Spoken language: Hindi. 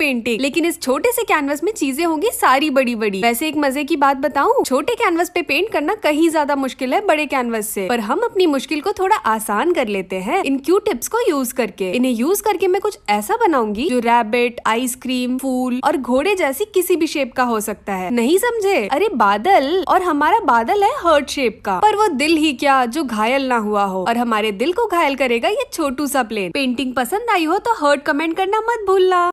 पेंटिंग लेकिन इस छोटे से कैनवस में चीजें होंगी सारी बड़ी बड़ी वैसे एक मजे की बात बताऊं छोटे कैनवस पे पेंट करना कहीं ज्यादा मुश्किल है बड़े कैनवस से पर हम अपनी मुश्किल को थोड़ा आसान कर लेते हैं इन क्यू टिप्स को यूज करके इन्हें यूज करके मैं कुछ ऐसा बनाऊंगी जो रैबिट आइसक्रीम फूल और घोड़े जैसी किसी भी शेप का हो सकता है नहीं समझे अरे बादल और हमारा बादल है हर्ट शेप का पर वो दिल ही क्या जो घायल ना हुआ हो और हमारे दिल को घायल करेगा ये छोटू सा प्लेन पेंटिंग पसंद आई हो तो हर्ट कमेंट करना मत भूलना